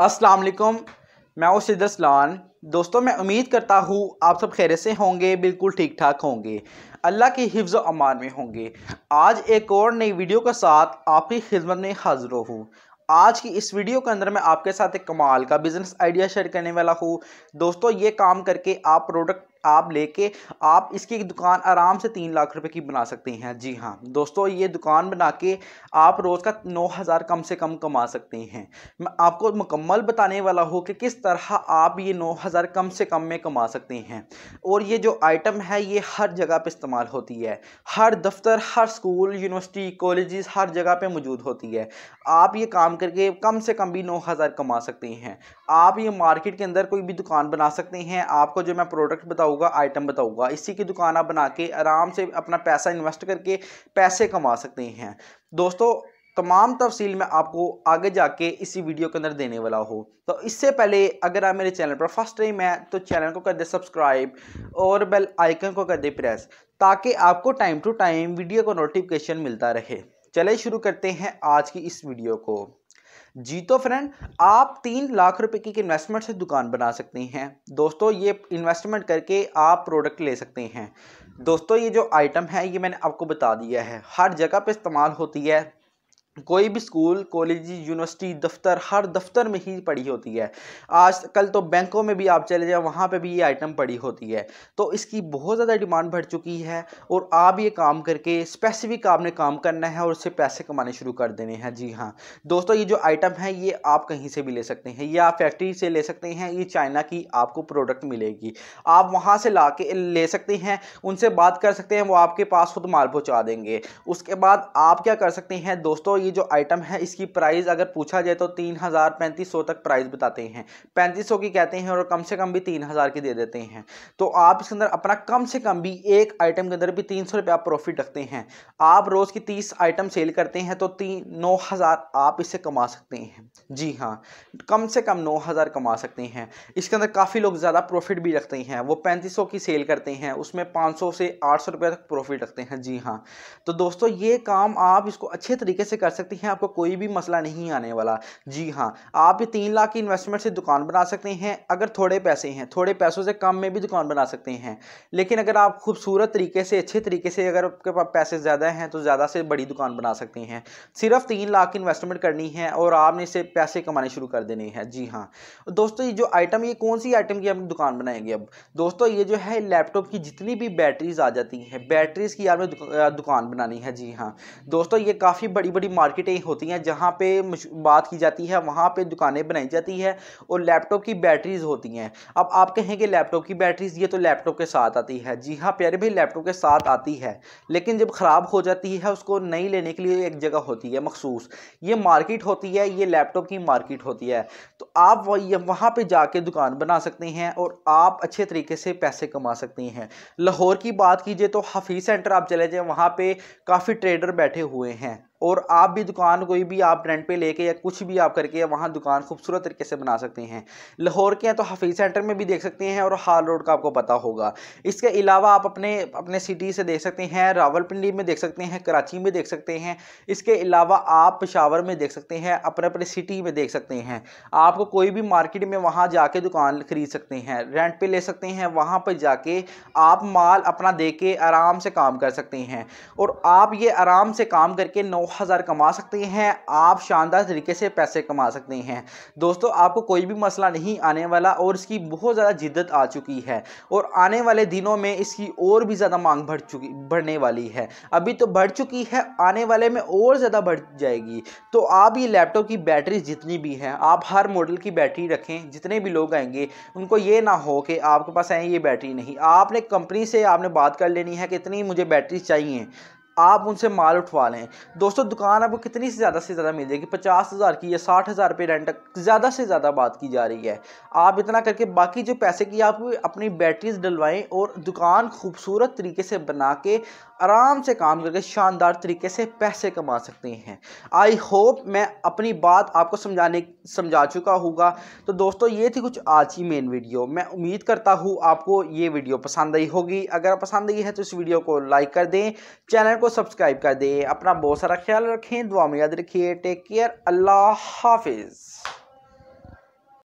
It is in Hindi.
अस्सलाम वालेकुम मैं उसिद असलान दोस्तों मैं उम्मीद करता हूँ आप सब खैर से होंगे बिल्कुल ठीक ठाक होंगे अल्लाह के हिफ्ज़ अमान में होंगे आज एक और नई वीडियो के साथ आपकी खिदमत में हाजिर हूँ आज की इस वीडियो के अंदर मैं आपके साथ एक कमाल का बिज़नेस आइडिया शेयर करने वाला हूँ दोस्तों ये काम करके आप प्रोडक्ट आप लेके आप इसकी दुकान आराम से तीन लाख रुपए की बना सकते हैं जी हाँ दोस्तों ये दुकान बना के आप रोज़ का नौ हज़ार कम से कम कमा सकते हैं मैं आपको मुकम्मल बताने वाला हूँ कि किस तरह आप ये नौ हज़ार कम से कम में कमा सकते हैं और ये जो आइटम है ये हर जगह पर इस्तेमाल होती है हर दफ्तर हर स्कूल यूनिवर्सिटी कॉलेज हर जगह पर मौजूद होती है आप ये काम करके कम से कम भी नौ हज़ार कमा सकते हैं आप ये मार्केट के अंदर कोई भी दुकान बना सकते हैं आपको जो मैं प्रोडक्ट बताऊँ बताऊंगा आइटम बताऊंगा इसी की दुकान आप बना के आराम से अपना पैसा इन्वेस्ट करके पैसे कमा सकते हैं दोस्तों तमाम तफसील मैं आपको आगे जाके इसी वीडियो के अंदर देने वाला हूँ तो इससे पहले अगर आप मेरे चैनल पर फर्स्ट टाइम है तो चैनल को कर दे सब्सक्राइब और बेल आइकन को कर दे प्रेस ताकि आपको टाइम टू टाइम वीडियो का नोटिफिकेशन मिलता रहे चले शुरू करते हैं आज की इस वीडियो को जी तो फ्रेंड आप तीन लाख रुपए की इन्वेस्टमेंट से दुकान बना सकते हैं दोस्तों ये इन्वेस्टमेंट करके आप प्रोडक्ट ले सकते हैं दोस्तों ये जो आइटम है ये मैंने आपको बता दिया है हर जगह पे इस्तेमाल होती है कोई भी स्कूल कॉलेज यूनिवर्सिटी दफ्तर हर दफ्तर में ही पड़ी होती है आज कल तो बैंकों में भी आप चले जाए वहाँ पे भी ये आइटम पड़ी होती है तो इसकी बहुत ज़्यादा डिमांड बढ़ चुकी है और आप ये काम करके स्पेसिफिक आपने काम करना है और उससे पैसे कमाने शुरू कर देने हैं जी हाँ दोस्तों ये जो आइटम है ये आप कहीं से भी ले सकते हैं ये आप फैक्ट्री से ले सकते हैं ये चाइना की आपको प्रोडक्ट मिलेगी आप वहाँ से ला के ले सकते हैं उनसे बात कर सकते हैं वो आपके पास खुद माल पहुँचा देंगे उसके बाद आप क्या कर सकते हैं दोस्तों ये जो आइटम है इसकी प्राइस अगर पूछा जाए तो तीन हज़ार पैंतीस सौ तक प्राइस बताते हैं पैंतीस सौ की कहते हैं और कम से कम भी तीन हज़ार की दे देते हैं तो आप इसके अंदर अपना कम से कम भी एक आइटम के अंदर भी तीन सौ रुपये आप प्रॉफिट रखते हैं आप रोज़ की तीस आइटम सेल करते हैं तो तीन नौ हज़ार आप इससे कमा सकते हैं जी हाँ कम से कम नौ हज़ार कमा सकते हैं इसके अंदर काफ़ी लोग ज़्यादा प्रॉफिट भी रखते हैं वो पैंतीस सौ की सेल करते हैं उसमें पाँच सौ से आठ सौ रुपये तक प्रॉफिट रखते हैं जी हाँ तो दोस्तों ये काम आप इसको अच्छे तरीके से कर सकते हैं आपको कोई भी मसला नहीं आने वाला जी हाँ आप ये तीन लाख की इन्वेस्टमेंट से दुकान बना सकते हैं अगर थोड़े पैसे हैं थोड़े पैसों से कम में भी दुकान बना सकते हैं लेकिन अगर आप खूबसूरत तरीके से अच्छे तरीके से अगर आपके पास पैसे ज़्यादा हैं तो ज़्यादा से बड़ी दुकान बना सकते हैं सिर्फ तीन लाख की इन्वेस्टमेंट करनी है और आपने इसे पैसे कमाने शुरू कर देने हैं जी हाँ दोस्तों ये जो आइटम ये कौन सी आइटम की आप दुकान बनाएंगे अब दोस्तों ये जो है लैपटॉप की जितनी भी बैटरीज आ जाती हैं बैटरीज की आपने दुकान बनानी है जी हाँ दोस्तों ये काफ़ी बड़ी बड़ी मार्केट मार्केटें होती हैं जहाँ पे बात की जाती है वहाँ पे दुकानें बनाई जाती है और लैपटॉप की बैटरीज होती हैं अब आप कहेंगे लैपटॉप की बैटरीज ये तो लैपटॉप के साथ आती है जी हाँ प्यारे भाई लैपटॉप के साथ आती है लेकिन जब ख़राब हो जाती है उसको नई लेने के लिए एक जगह होती है मखसूस ये मार्केट होती है ये लैपटॉप की मार्केट होती है तो आप वहाँ पर जाके दुकान बना सकते हैं और आप अच्छे तरीके से पैसे कमा सकते हैं लाहौर की बात कीजिए तो हफीज़ सेंटर आप चले जाएँ वहाँ पर काफ़ी ट्रेडर बैठे हुए हैं और आप भी दुकान कोई भी आप रेंट पे लेके या कुछ भी आप करके वहाँ दुकान खूबसूरत तरीके से बना सकते हैं लाहौर के हैं तो हफीज़ सेंटर में भी देख सकते हैं और हाल रोड का आपको पता होगा इसके अलावा आप अपने अपने सिटी से देख सकते हैं रावलपिंडी में देख सकते हैं कराची में देख सकते हैं इसके अलावा आप पिशावर में देख सकते हैं अपने अपने सिटी में देख सकते हैं आपको कोई भी मार्केट में वहाँ जा दुकान खरीद सकते हैं रेंट पर ले सकते हैं वहाँ पर जाके आप माल अपना दे के आराम से काम कर सकते हैं और आप ये आराम से काम करके नौ हज़ार कमा सकते हैं आप शानदार तरीके से पैसे कमा सकते हैं दोस्तों आपको कोई भी मसला नहीं आने वाला और इसकी बहुत ज़्यादा जिद्दत आ चुकी है और आने वाले दिनों में इसकी और भी ज़्यादा मांग बढ़ चुकी बढ़ने वाली है अभी तो बढ़ चुकी है आने वाले में और ज़्यादा बढ़ जाएगी तो आप ये लैपटॉप की बैटरी जितनी भी हैं आप हर मॉडल की बैटरी रखें जितने भी लोग आएंगे उनको ये ना हो कि आपके पास आए ये बैटरी नहीं आपने कंपनी से आपने बात कर लेनी है कि इतनी मुझे बैटरी चाहिए आप उनसे माल उठवा लें दोस्तों दुकान आपको कितनी से ज़्यादा से ज़्यादा मिल जाएगी पचास हज़ार की या साठ हज़ार रुपये रेंट ज़्यादा से ज़्यादा बात की जा रही है आप इतना करके बाकी जो पैसे की आप अपनी बैटरीज डलवाएं और दुकान खूबसूरत तरीके से बना के आराम से काम करके शानदार तरीके से पैसे कमा सकते हैं आई होप मैं अपनी बात आपको समझाने समझा चुका होगा तो दोस्तों ये थी कुछ आज की मेन वीडियो मैं उम्मीद करता हूँ आपको ये वीडियो पसंद आई होगी अगर पसंद आई है तो इस वीडियो को लाइक कर दें चैनल को सब्सक्राइब कर दें अपना बहुत सारा ख्याल रखें दुआ में याद रखिए टेक केयर अल्लाह हाफिज़